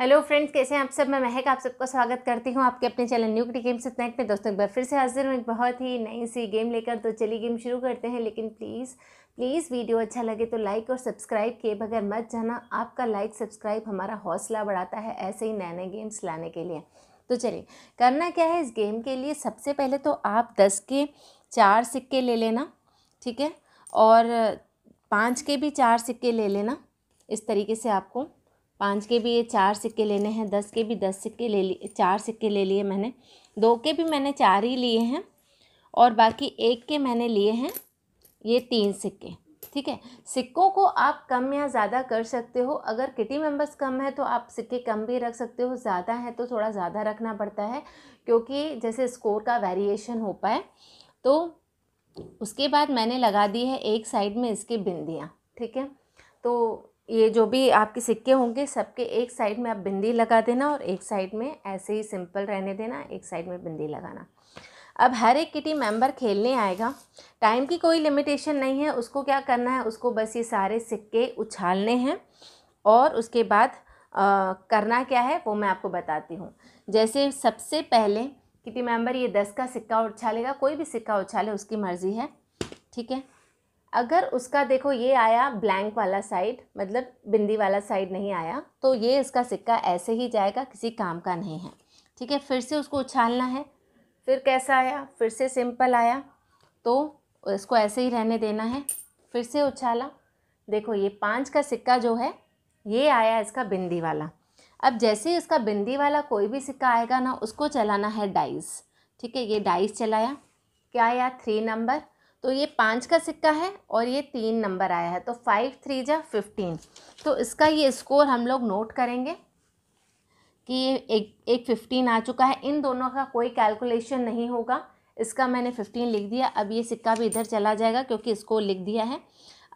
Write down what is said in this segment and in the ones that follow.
hello friends कैसे हैं आप सब मैं महक आप सबका स्वागत करती हूं आपके अपने channel new cric games snack में दोस्तों एक बार फिर से हाजिर हूं एक बहुत ही नई सी गेम लेकर तो चलिए गेम शुरू करते हैं लेकिन प्लीज़ प्लीज़ वीडियो अच्छा लगे तो लाइक और सब्सक्राइब किए बगैर मत जाना आपका लाइक सब्सक्राइब हमारा हौसला बढ़ाता है ऐसे ही नए नए गेम्स लाने के लिए तो चलिए करना क्या है इस गेम के लिए सबसे पहले तो आप दस के चार सिक्के ले लेना ठीक है और पाँच के भी चार सिक्के ले लेना इस तरीके से आपको पाँच के भी ये चार सिक्के लेने हैं दस के भी दस सिक्के ले लिए चार सिक्के ले लिए मैंने दो के भी मैंने चार ही लिए हैं और बाकी एक के मैंने लिए हैं ये तीन सिक्के ठीक है सिक्कों को आप कम या ज़्यादा कर सकते हो अगर किटी मेंबर्स कम है तो आप सिक्के कम भी रख सकते हो ज़्यादा है तो थोड़ा ज़्यादा रखना पड़ता है क्योंकि जैसे स्कोर का वेरिएशन हो पाए तो उसके बाद मैंने लगा दी है एक साइड में इसकी बिंदियाँ ठीक है तो ये जो भी आपके सिक्के होंगे सबके एक साइड में आप बिंदी लगा देना और एक साइड में ऐसे ही सिंपल रहने देना एक साइड में बिंदी लगाना अब हर एक किटी मेंबर खेलने आएगा टाइम की कोई लिमिटेशन नहीं है उसको क्या करना है उसको बस ये सारे सिक्के उछालने हैं और उसके बाद आ, करना क्या है वो मैं आपको बताती हूँ जैसे सबसे पहले किटी मेंबर ये दस का सिक्का उछालेगा कोई भी सिक्का उछाले उसकी मर्ज़ी है ठीक है अगर उसका देखो ये आया ब्लैंक वाला साइड मतलब बिंदी वाला साइड नहीं आया तो ये इसका सिक्का ऐसे ही जाएगा किसी काम का नहीं है ठीक है फिर से उसको उछालना है फिर कैसा आया फिर से सिंपल आया तो इसको ऐसे ही रहने देना है फिर से उछाला देखो ये पाँच का सिक्का जो है ये आया इसका बिंदी वाला अब जैसे ही इसका बिंदी वाला कोई भी सिक्का आएगा ना उसको चलाना है डाइस ठीक है ये डाइस चलाया क्या आया थ्री नंबर तो ये पाँच का सिक्का है और ये तीन नंबर आया है तो फाइव थ्री जा फिफ्टीन तो इसका ये स्कोर हम लोग नोट करेंगे कि ये एक एक फिफ्टीन आ चुका है इन दोनों का कोई कैलकुलेशन नहीं होगा इसका मैंने फिफ्टीन लिख दिया अब ये सिक्का भी इधर चला जाएगा क्योंकि इसको लिख दिया है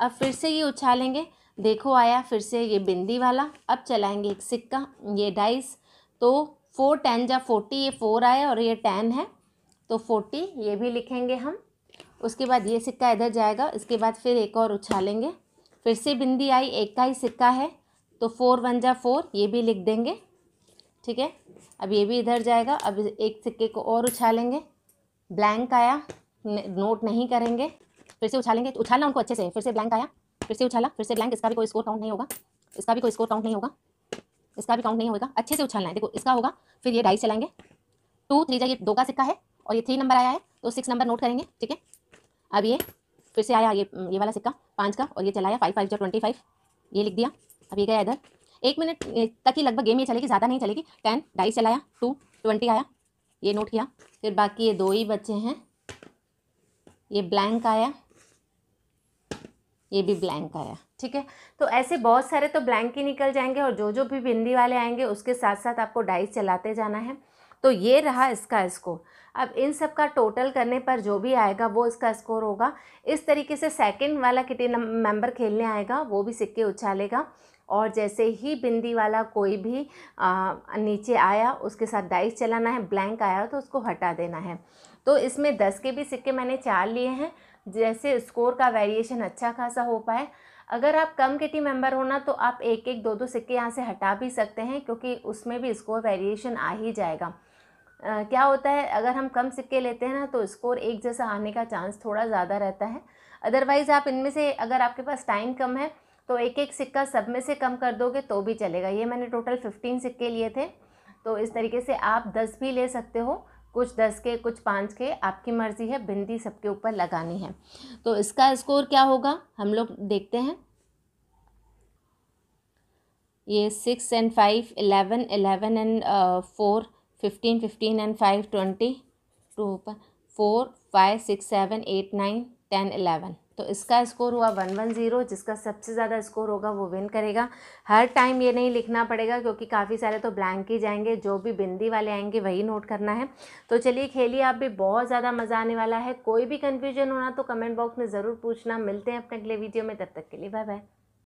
अब फिर से ये उछालेंगे देखो आया फिर से ये बिंदी वाला अब चलाएंगे एक सिक्का ये डाइस तो फोर टेन जा फोर्टी ये फोर आया और ये टेन है तो फोर्टी ये भी लिखेंगे हम उसके बाद ये सिक्का इधर जाएगा इसके बाद फिर एक और उछालेंगे फिर से बिंदी आई एक का ही सिक्का है तो फोर वन जा फोर ये भी लिख देंगे ठीक है अब ये भी इधर जाएगा अब एक सिक्के को और उछालेंगे ब्लैंक आया नोट नहीं करेंगे फिर से उछालेंगे तो उछालना उनको अच्छे से फिर से ब्लैंक आया फिर से उछाला फिर से ब्लैंक इसका भी कोई स्कोर काउंट नहीं होगा इसका भी कोई स्कोर काउंट नहीं होगा इसका भी काउंट नहीं होगा अच्छे से उछालना है देखो इसका होगा फिर ये ढाई चलाएंगे टू थ्री जाइए दो का सिक्का है और ये थ्री नंबर आया है तो सिक्स नंबर नोट करेंगे ठीक है अब ये फिर से आया ये हम्म, ये वाला सिक्का पाँच का और ये चलाया फाइव फाइव जो ट्वेंटी फाइव ये लिख दिया अब ये गया इधर एक मिनट तक ही लगभग गेम ये चलेगी ज़्यादा नहीं चलेगी टेन ढाई चलाया टू ट्वेंटी आया ये नोट किया फिर बाकी ये दो ही बच्चे हैं ये ब्लैंक आया ये भी ब्लैंक आया ठीक है तो ऐसे बहुत सारे तो ब्लैंक ही निकल जाएंगे और जो जो भी बिंदी वाले आएंगे उसके साथ साथ आपको डाइस चलाते जाना है तो ये रहा इसका स्कोर अब इन सब का टोटल करने पर जो भी आएगा वो इसका स्कोर होगा इस तरीके से सेकंड वाला किटी मेंबर खेलने आएगा वो भी सिक्के उछालेगा और जैसे ही बिंदी वाला कोई भी आ, नीचे आया उसके साथ डाइस चलाना है ब्लैंक आया तो उसको हटा देना है तो इसमें दस के भी सिक्के मैंने चार लिए हैं जैसे स्कोर का वेरिएशन अच्छा खासा हो पाए अगर आप कम के मेंबर मेंबर ना तो आप एक एक दो दो सिक्के यहाँ से हटा भी सकते हैं क्योंकि उसमें भी स्कोर वेरिएशन आ ही जाएगा क्या होता है अगर हम कम सिक्के लेते हैं ना तो स्कोर एक जैसा आने का चांस थोड़ा ज़्यादा रहता है अदरवाइज़ आप इनमें से अगर आपके पास टाइम कम है तो एक एक सिक्का सब में से कम कर दोगे तो भी चलेगा ये मैंने टोटल फिफ्टीन सिक्के लिए थे तो इस तरीके से आप दस भी ले सकते हो कुछ दस के कुछ पाँच के आपकी मर्ज़ी है बिंदी सबके ऊपर लगानी है तो इसका स्कोर क्या होगा हम लोग देखते हैं ये six and five eleven eleven and four fifteen fifteen and five twenty two पर four five six seven eight nine ten eleven तो इसका स्कोर हुआ वन वन ज़ीरो जिसका सबसे ज़्यादा स्कोर होगा वो विन करेगा हर टाइम ये नहीं लिखना पड़ेगा क्योंकि काफ़ी सारे तो ब्लैंक ही जाएंगे जो भी बिंदी वाले आएंगे वही नोट करना है तो चलिए खेलिए आप भी बहुत ज़्यादा मज़ा आने वाला है कोई भी कन्फ्यूजन होना तो कमेंट बॉक्स में ज़रूर पूछना मिलते हैं अपने अगले वीडियो में तब तक के लिए बाय बाय